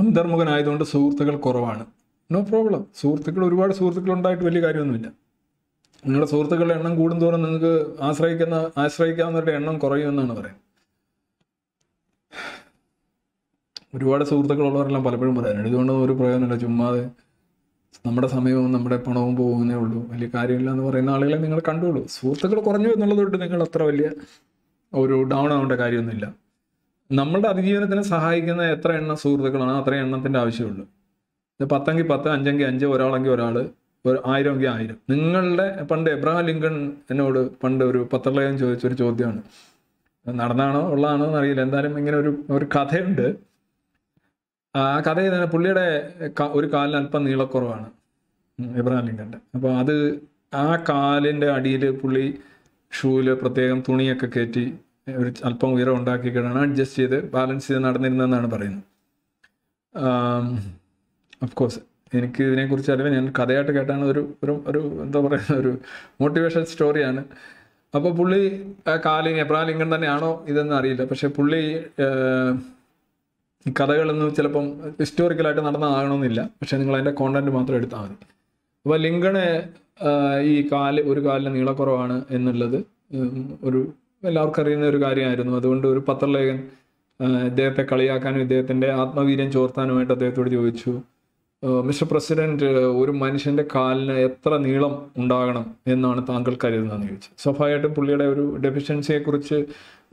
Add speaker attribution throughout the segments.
Speaker 1: അന്തർമുഖനായതുകൊണ്ട് സുഹൃത്തുക്കൾ കുറവാണ് no problem സുഹൃത്തുക്കൾ ഒരുപാട് സുഹൃത്തുക്കൾ ഉണ്ടായിട്ട് വലിയ കാര്യമൊന്നുമില്ല നിങ്ങളുടെ സുഹൃത്തുക്കളുടെ എണ്ണം കൂടുന്തോറും നിങ്ങൾക്ക് ആശ്രയിക്കുന്ന ആശ്രയിക്കാവുന്നവരുടെ എണ്ണം കുറയുമെന്നാണ് പറയുന്നത് ഒരുപാട് സുഹൃത്തുക്കളുള്ളവരെല്ലാം പലപ്പോഴും പറയാറുണ്ട് ഇതുകൊണ്ട് ഒരു പ്രയോജനമില്ല ചുമ്മാതെ നമ്മുടെ സമയവും നമ്മുടെ പണവും പോകുന്നേ ഉള്ളൂ വലിയ കാര്യമില്ല എന്ന് പറയുന്ന ആളുകളെ നിങ്ങൾ കണ്ടുള്ളൂ സുഹൃത്തുക്കൾ കുറഞ്ഞു എന്നുള്ളത് കൊണ്ട് നിങ്ങൾ അത്ര വലിയ ഒരു ഡൗൺ ആവേണ്ട കാര്യമൊന്നുമില്ല നമ്മുടെ അതിജീവനത്തിന് സഹായിക്കുന്ന എത്ര എണ്ണം സുഹൃത്തുക്കളാണ് അത്ര എണ്ണത്തിൻ്റെ ആവശ്യമുണ്ട് പത്തെങ്കിൽ പത്ത് അഞ്ചെങ്കിൽ അഞ്ച് ഒരാളെങ്കിൽ ഒരാൾ ഒരു ആയിരമെങ്കിൽ ആയിരം നിങ്ങളുടെ പണ്ട് എബ്രഹാം ലിങ്കൺ എന്നോട് പണ്ട് ഒരു പത്രലേഖം ചോദിച്ചൊരു ചോദ്യമാണ് നടന്നാണോ ഉള്ളതാണോ എന്നറിയില്ല എന്തായാലും ഇങ്ങനെ ഒരു ഒരു കഥയുണ്ട് ആ കഥ പുള്ളിയുടെ ഒരു കാലിന് അല്പം നീളക്കുറവാണ് എബ്രഹാം ലിങ്കൻ്റെ അപ്പോൾ അത് ആ കാലിൻ്റെ അടിയിൽ പുള്ളി ഷൂവിൽ പ്രത്യേകം തുണിയൊക്കെ കയറ്റി ഒരു അല്പം ഉയരം ഉണ്ടാക്കിയിട്ടാണ് അഡ്ജസ്റ്റ് ചെയ്ത് ബാലൻസ് ചെയ്ത് നടന്നിരുന്നതെന്നാണ് പറയുന്നത് ഓഫ് കോഴ്സ് എനിക്ക് ഇതിനെക്കുറിച്ച് അറിവ് ഞാൻ കഥയായിട്ട് കേട്ടാണ് ഒരു ഒരു ഒരു എന്താ പറയുക ഒരു മോട്ടിവേഷൻ സ്റ്റോറിയാണ് അപ്പോൾ പുള്ളി കാലിൻ എബ്രഹാം ലിങ്കൻ തന്നെയാണോ ഇതെന്ന് അറിയില്ല പക്ഷേ പുള്ളി കഥകളൊന്നും ചിലപ്പം ഹിസ്റ്റോറിക്കലായിട്ട് നടന്നതാകണമെന്നില്ല പക്ഷേ നിങ്ങൾ അതിൻ്റെ കോണ്ടൻറ്റ് മാത്രം എടുത്താൽ മതി അപ്പോൾ ലിങ്കണ് ഈ കാല് ഒരു കാലിന് നീളക്കുറവാണ് എന്നുള്ളത് ഒരു എല്ലാവർക്കും അറിയുന്ന ഒരു കാര്യമായിരുന്നു അതുകൊണ്ട് ഒരു പത്രലേഖൻ ഇദ്ദേഹത്തെ കളിയാക്കാനും ഇദ്ദേഹത്തിൻ്റെ ആത്മവീര്യം ചോർത്താനുമായിട്ട് അദ്ദേഹത്തോട് ചോദിച്ചു മിസ്റ്റർ പ്രസിഡന്റ് ഒരു മനുഷ്യന്റെ കാലിന് എത്ര നീളം ഉണ്ടാകണം എന്നാണ് താങ്കൾ കരുതുന്നതെന്ന് ചോദിച്ചു സ്വാഭാവികമായിട്ടും പുള്ളിയുടെ ഒരു ഡെഫിഷ്യൻസിയെക്കുറിച്ച്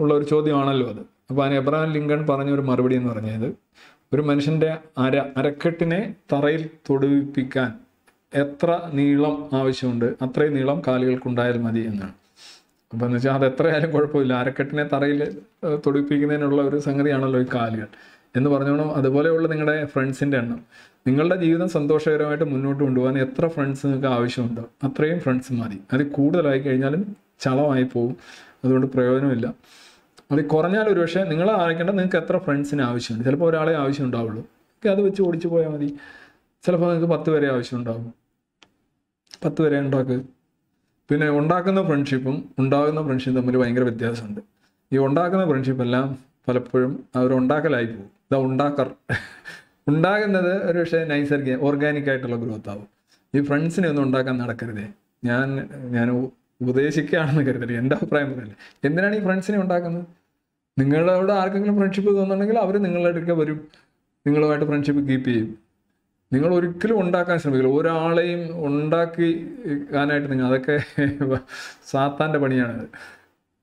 Speaker 1: ഉള്ള ഒരു ചോദ്യമാണല്ലോ അത് അപ്പോൾ അതിന് എബ്രഹാം ലിങ്കൺ പറഞ്ഞ ഒരു മറുപടി എന്ന് പറഞ്ഞത് ഒരു മനുഷ്യന്റെ അര അരക്കെട്ടിനെ തറയിൽ തൊടുവിപ്പിക്കാൻ എത്ര നീളം ആവശ്യമുണ്ട് അത്രയും നീളം ഉണ്ടായാൽ മതി എന്നാണ് അപ്പം എന്ന് വെച്ചാൽ അത് എത്രയായാലും കുഴപ്പമില്ല അരക്കെട്ടിനെ തറയിൽ തൊടിപ്പിക്കുന്നതിനുള്ള ഒരു സംഗതിയാണല്ലോ ഈ കാലുകൾ എന്ന് പറഞ്ഞോണം അതുപോലെയുള്ള നിങ്ങളുടെ ഫ്രണ്ട്സിൻ്റെ എണ്ണം നിങ്ങളുടെ ജീവിതം സന്തോഷകരമായിട്ട് മുന്നോട്ട് കൊണ്ടുപോകാൻ എത്ര ഫ്രണ്ട്സ് നിങ്ങൾക്ക് ആവശ്യമുണ്ടോ അത്രയും ഫ്രണ്ട്സ് മതി അത് കൂടുതലായി കഴിഞ്ഞാലും ചളമായി പോകും അതുകൊണ്ട് പ്രയോജനമില്ല അത് കുറഞ്ഞാൽ ഒരു പക്ഷേ നിങ്ങളെ ആരക്കേണ്ട നിങ്ങൾക്ക് എത്ര ഫ്രണ്ട്സിന് ആവശ്യമുണ്ട് ചിലപ്പോൾ ഒരാളെ ആവശ്യം ഉണ്ടാവുള്ളൂ അത് വെച്ച് ഓടിച്ചു പോയാൽ മതി ചിലപ്പോൾ നിങ്ങൾക്ക് പത്ത് പേരെ ആവശ്യം ഉണ്ടാവും പത്ത് പേരെ ഉണ്ടാക്കുക പിന്നെ ഉണ്ടാക്കുന്ന ഫ്രണ്ട്ഷിപ്പും ഉണ്ടാകുന്ന ഫ്രണ്ട്ഷിപ്പും തമ്മിൽ ഭയങ്കര വ്യത്യാസമുണ്ട് ഈ ഉണ്ടാക്കുന്ന ഫ്രണ്ട്ഷിപ്പ് എല്ലാം പലപ്പോഴും അവർ ഉണ്ടാക്കലായി പോകും ഇതാ ഉണ്ടാക്കർ ഉണ്ടാകുന്നത് ഒരു പക്ഷേ നൈസർഗിക ഓർഗാനിക് ആയിട്ടുള്ള ഗ്രോത്ത് ആവും ഈ ഫ്രണ്ട്സിനെ ഒന്നും ഉണ്ടാക്കാൻ നടക്കരുതേ ഞാൻ ഞാൻ ഉപദേശിക്കുകയാണെന്ന് കരുതരുത് എൻ്റെ അഭിപ്രായം പറയല്ലേ എന്തിനാണ് ഈ ഫ്രണ്ട്സിനെ ഉണ്ടാക്കുന്നത് നിങ്ങളോട് ആർക്കെങ്കിലും ഫ്രണ്ട്ഷിപ്പ് തോന്നുന്നുണ്ടെങ്കിൽ അവർ നിങ്ങളുടെ അടുക്കൽ വരും നിങ്ങളുമായിട്ട് ഫ്രണ്ട്ഷിപ്പ് കീപ്പ് ചെയ്യും നിങ്ങൾ ഒരിക്കലും ഉണ്ടാക്കാൻ ശ്രമിക്കില്ല ഒരാളെയും ഉണ്ടാക്കി കാനായിട്ട് നിങ്ങൾ അതൊക്കെ സാത്താൻ്റെ പണിയാണ്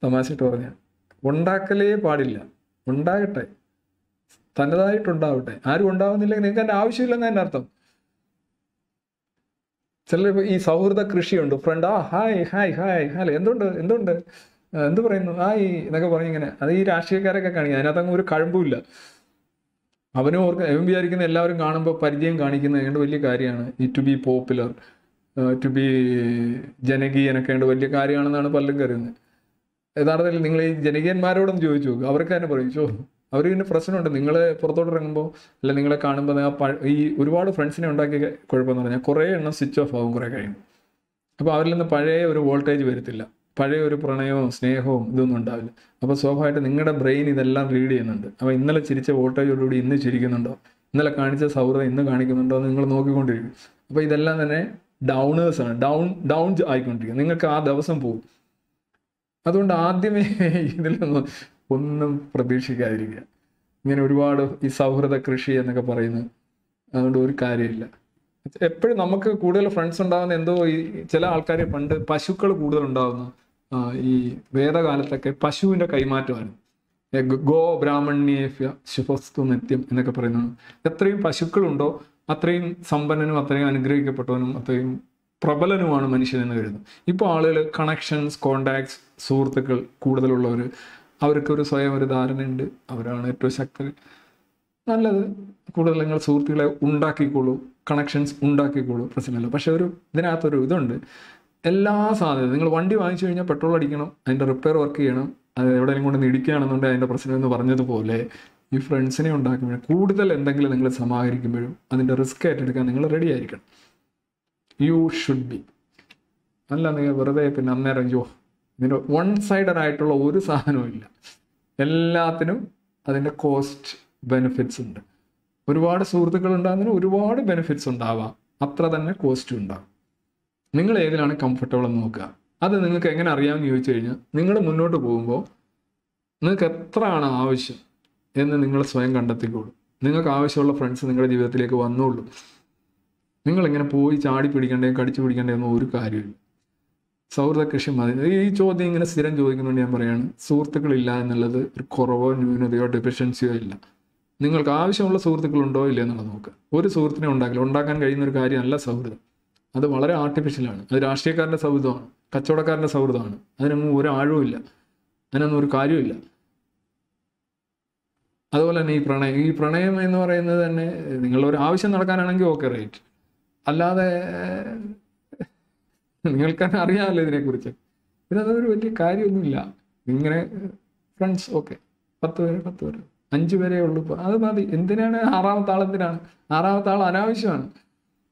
Speaker 1: തമാശയിട്ട് പറഞ്ഞ ഉണ്ടാക്കലേ പാടില്ല ഉണ്ടാകട്ടെ തനതായിട്ടുണ്ടാവട്ടെ ആരും ഉണ്ടാവുന്നില്ലെങ്കിൽ നിങ്ങൾക്ക് എൻ്റെ ആവശ്യമില്ലെന്ന് തന്നെ അർത്ഥം ചിലർ ഈ സൗഹൃദ കൃഷിയുണ്ട് ഫ്രണ്ട് ആ ഹായ് ഹായ് ഹായ് ഹായ് എന്തുണ്ട് എന്തുണ്ട് എന്ത് പറയുന്നു ആ ഈ എന്നൊക്കെ പറഞ്ഞിങ്ങനെ അത് ഈ രാഷ്ട്രീയക്കാരൊക്കെ കാണിക്കുക അതിനകത്ത് അങ്ങ് ഒരു കഴമ്പുമില്ല അവനും ഓർക്കും അവൻ വിചാരിക്കുന്ന എല്ലാവരും കാണുമ്പോൾ പരിചയം കാണിക്കുന്നത് അതുകൊണ്ട് വലിയ കാര്യമാണ് ഈ to be popular to be ജനകീയനൊക്കെ ഉണ്ട് വലിയ കാര്യമാണെന്നാണ് പലരും കരുതുന്നത് യഥാർത്ഥത്തിൽ നിങ്ങൾ ഈ ജനകീയന്മാരോടൊന്ന് ചോദിച്ചു നോക്കുക അവർക്ക് തന്നെ പറയും ചോ അവർ പിന്നെ പ്രശ്നമുണ്ട് നിങ്ങൾ പുറത്തോട്ട് ഇറങ്ങുമ്പോൾ അല്ല നിങ്ങളെ കാണുമ്പോൾ ഈ ഒരുപാട് ഫ്രണ്ട്സിനെ ഉണ്ടാക്കിയ കുഴപ്പമെന്ന് പറഞ്ഞാൽ കുറേ എണ്ണം സ്വിച്ച് ഓഫ് ആകും കുറേ കഴിയും അപ്പോൾ അവരിൽ നിന്ന് പഴയ ഒരു വോൾട്ടേജ് വരത്തില്ല പഴയ ഒരു പ്രണയവും സ്നേഹവും ഇതൊന്നും ഉണ്ടാവില്ല അപ്പോൾ സ്വാഭാവികമായിട്ട് നിങ്ങളുടെ ബ്രെയിൻ ഇതെല്ലാം റീഡ് ചെയ്യുന്നുണ്ട് അപ്പോൾ ഇന്നലെ ചിരിച്ച വോട്ടേജോടുകൂടി ഇന്ന് ചിരിക്കുന്നുണ്ടോ ഇന്നലെ കാണിച്ച സൗഹൃദം ഇന്ന് കാണിക്കുന്നുണ്ടോ എന്ന് നിങ്ങൾ നോക്കിക്കൊണ്ടിരിക്കും അപ്പോൾ ഇതെല്ലാം തന്നെ ഡൗണേഴ്സാണ് ഡൗൺ ഡൗൺ ആയിക്കൊണ്ടിരിക്കും നിങ്ങൾക്ക് ആ ദിവസം പോകും അതുകൊണ്ട് ആദ്യമേ ഇതിലൊന്നും ഒന്നും പ്രതീക്ഷിക്കാതിരിക്കുക ഇങ്ങനെ ഒരുപാട് ഈ സൗഹൃദ കൃഷി എന്നൊക്കെ പറയുന്നു അതുകൊണ്ട് ഒരു കാര്യമില്ല എപ്പോഴും നമുക്ക് കൂടുതൽ ഫ്രണ്ട്സ് ഉണ്ടാകുന്ന എന്തോ ഈ ചില ആൾക്കാർ പണ്ട് പശുക്കൾ കൂടുതൽ ഉണ്ടാകുന്നു ഈ വേദകാലത്തൊക്കെ പശുവിൻ്റെ കൈമാറ്റമാണ് ഗോ ബ്രാഹ്മണ്യേഫ്യ ശുഭസ്തു നിത്യം എന്നൊക്കെ പറയുന്നത് എത്രയും പശുക്കളുണ്ടോ അത്രയും സമ്പന്നനും അത്രയും അനുഗ്രഹിക്കപ്പെട്ടവനും അത്രയും പ്രബലനുമാണ് മനുഷ്യൻ എന്ന് കരുതുന്നത് ഇപ്പോൾ ആളുകൾ കണക്ഷൻസ് കോണ്ടാക്ട്സ് സുഹൃത്തുക്കൾ കൂടുതലുള്ളവർ അവർക്കൊരു സ്വയം ഒരു ധാരണയുണ്ട് അവരാണ് ഏറ്റവും ശക്തർ നല്ലത് കൂടുതൽ നിങ്ങൾ സുഹൃത്തുക്കളെ ഉണ്ടാക്കിക്കോളൂ കണക്ഷൻസ് ഉണ്ടാക്കിക്കോളൂ പ്രശ്നമില്ല പക്ഷെ ഒരു ഇതിനകത്തൊരു ഇതുണ്ട് എല്ലാ സാധ്യത നിങ്ങൾ വണ്ടി വാങ്ങിച്ചു കഴിഞ്ഞാൽ പെട്രോൾ അടിക്കണം അതിൻ്റെ റിപ്പയർ വർക്ക് ചെയ്യണം അത് എവിടെയെങ്കിലും കൊണ്ട് ഇടിക്കുകയാണെന്നുണ്ടെങ്കിൽ അതിൻ്റെ പ്രശ്നം എന്ന് പറഞ്ഞതുപോലെ ഈ ഫ്രണ്ട്സിനെ ഉണ്ടാക്കുമ്പോഴും കൂടുതൽ എന്തെങ്കിലും നിങ്ങൾ സമാഹരിക്കുമ്പോഴും അതിൻ്റെ റിസ്ക് ഏറ്റെടുക്കാൻ നിങ്ങൾ റെഡി ആയിരിക്കണം യു ഷുഡ് ബി അല്ല നിങ്ങൾ വെറുതെ പിന്നെ അന്നേരം യോ ഇതിൻ്റെ വൺ സൈഡഡ് ആയിട്ടുള്ള ഒരു സാധനവും ഇല്ല എല്ലാത്തിനും അതിൻ്റെ കോസ്റ്റ് ബെനിഫിറ്റ്സ് ഉണ്ട് ഒരുപാട് സുഹൃത്തുക്കൾ ഉണ്ടാകുന്നതിന് ഒരുപാട് ബെനിഫിറ്റ്സ് ഉണ്ടാവാം അത്ര തന്നെ കോസ്റ്റും ഉണ്ടാകും നിങ്ങൾ ഏതിലാണ് കംഫർട്ടബിൾ എന്ന് നോക്കുക അത് നിങ്ങൾക്ക് എങ്ങനെ അറിയാമെന്ന് ചോദിച്ചു കഴിഞ്ഞാൽ നിങ്ങൾ മുന്നോട്ട് പോകുമ്പോൾ നിങ്ങൾക്ക് എത്രയാണ് ആവശ്യം എന്ന് നിങ്ങൾ സ്വയം കണ്ടെത്തിക്കോളൂ നിങ്ങൾക്ക് ആവശ്യമുള്ള ഫ്രണ്ട്സ് നിങ്ങളുടെ ജീവിതത്തിലേക്ക് വന്നോളൂ നിങ്ങളിങ്ങനെ പോയി ചാടി പിടിക്കേണ്ടതും കടിച്ചു പിടിക്കേണ്ടതൊന്നും ഒരു കാര്യമില്ല സൗഹൃദ കൃഷി മതി ഈ ചോദ്യം ഇങ്ങനെ സ്ഥിരം ചോദിക്കുന്നുണ്ട് ഞാൻ പറയുകയാണ് സുഹൃത്തുക്കളില്ല എന്നുള്ളത് ഒരു കുറവോ ന്യൂനതയോ ഡെഫിഷ്യൻസിയോ ഇല്ല നിങ്ങൾക്ക് ആവശ്യമുള്ള ഉണ്ടോ ഇല്ലയോ എന്നുള്ളത് നോക്കുക ഒരു സുഹൃത്തിനെ ഉണ്ടാക്കില്ല ഉണ്ടാക്കാൻ കഴിയുന്ന ഒരു കാര്യമല്ല സൗഹൃദം അത് വളരെ ആർട്ടിഫിഷ്യലാണ് അത് രാഷ്ട്രീയക്കാരൻ്റെ സൗഹൃദമാണ് കച്ചവടക്കാരൻ്റെ സൗഹൃദമാണ് അതിനൊന്നും ഒരു ആഴവുമില്ല അതിനൊന്നും ഒരു കാര്യമില്ല അതുപോലെ തന്നെ ഈ പ്രണയം ഈ പ്രണയം എന്ന് പറയുന്നത് തന്നെ നിങ്ങളുടെ ഒരു ആവശ്യം നടക്കാനാണെങ്കിൽ ഓക്കെ റൈറ്റ് അല്ലാതെ നിങ്ങൾക്ക് അറിയാമല്ലോ ഇതിനെക്കുറിച്ച് ഇതൊരു വലിയ കാര്യമൊന്നുമില്ല ഇങ്ങനെ ഫ്രണ്ട്സ് ഓക്കെ പത്ത് പേര് പത്ത് പേര് അഞ്ച് പേരേ ഉള്ളൂ അത് മതി എന്തിനാണ് ആറാമത്തെ ആറാമത്താൾ എന്തിനാണ് ആറാമത്തെ അനാവശ്യമാണ്